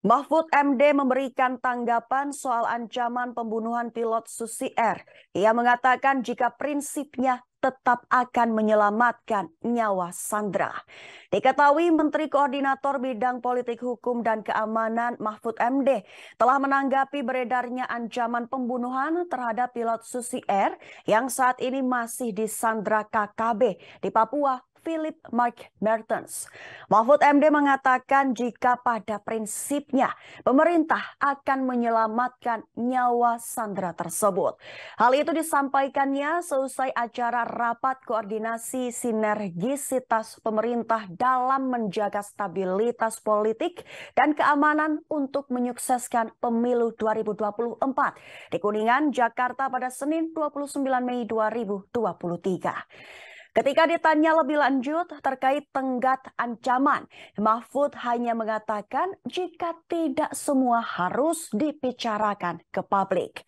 Mahfud MD memberikan tanggapan soal ancaman pembunuhan pilot Susi Air. Ia mengatakan jika prinsipnya tetap akan menyelamatkan nyawa Sandra. Diketahui Menteri Koordinator Bidang Politik Hukum dan Keamanan Mahfud MD telah menanggapi beredarnya ancaman pembunuhan terhadap pilot Susi Air yang saat ini masih di Sandra KKB di Papua Philip Mark Mertens. Mahfud MD mengatakan jika pada prinsipnya pemerintah akan menyelamatkan nyawa Sandra tersebut. Hal itu disampaikannya seusai acara rapat koordinasi sinergisitas pemerintah dalam menjaga stabilitas politik dan keamanan untuk menyukseskan pemilu 2024 di Kuningan, Jakarta pada Senin 29 Mei 2023. Ketika ditanya lebih lanjut terkait tenggat ancaman, Mahfud hanya mengatakan jika tidak semua harus dipicarakan ke publik.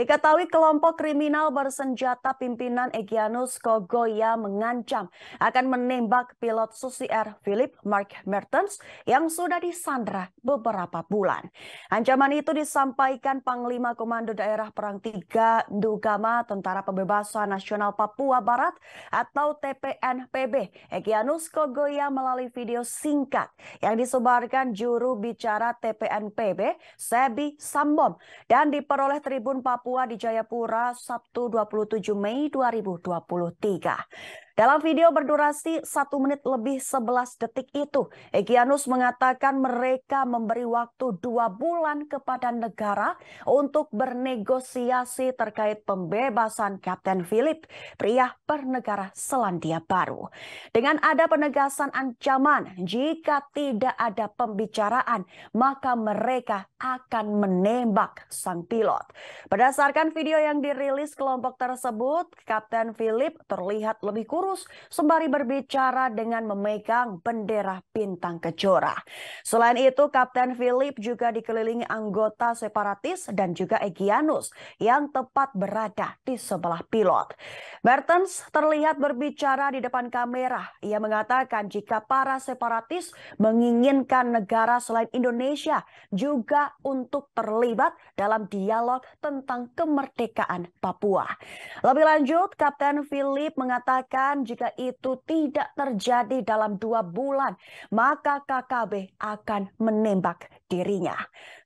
Diketahui kelompok kriminal bersenjata pimpinan Egyanus Kogoya mengancam akan menembak pilot Susi Air Philip Mark Mertens yang sudah disandra beberapa bulan. Ancaman itu disampaikan Panglima Komando Daerah Perang 3 Dugama Tentara Pembebasan Nasional Papua Barat atau atau TPNPB Egyanus Kogoya melalui video singkat yang disebarkan juru bicara TPNPB Sebi Sambom dan diperoleh Tribun Papua di Jayapura Sabtu 27 Mei 2023. Dalam video berdurasi 1 menit lebih 11 detik itu, Egyanus mengatakan mereka memberi waktu dua bulan kepada negara untuk bernegosiasi terkait pembebasan Kapten Philip, pria bernegara Selandia Baru. Dengan ada penegasan ancaman, jika tidak ada pembicaraan, maka mereka akan menembak sang pilot. Berdasarkan video yang dirilis kelompok tersebut, Kapten Philip terlihat lebih kurang lurus sembari berbicara dengan memegang bendera bintang kejora. Selain itu, Kapten Philip juga dikelilingi anggota separatis dan juga Egyanus yang tepat berada di sebelah pilot. Bertens terlihat berbicara di depan kamera. Ia mengatakan jika para separatis menginginkan negara selain Indonesia juga untuk terlibat dalam dialog tentang kemerdekaan Papua. Lebih lanjut, Kapten Philip mengatakan dan jika itu tidak terjadi dalam dua bulan, maka KKB akan menembak dirinya.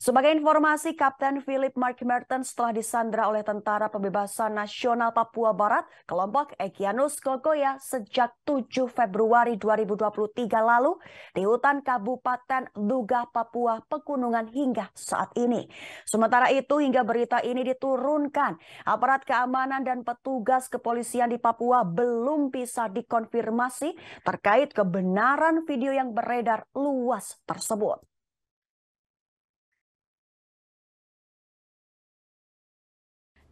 Sebagai informasi, Kapten Philip Mark Mertens telah disandra oleh Tentara Pembebasan Nasional Papua Barat, kelompok Ekianus Kogoya sejak 7 Februari 2023 lalu di hutan Kabupaten Duga, Papua, Pegunungan hingga saat ini. Sementara itu, hingga berita ini diturunkan, aparat keamanan dan petugas kepolisian di Papua belum bisa dikonfirmasi terkait kebenaran video yang beredar luas tersebut.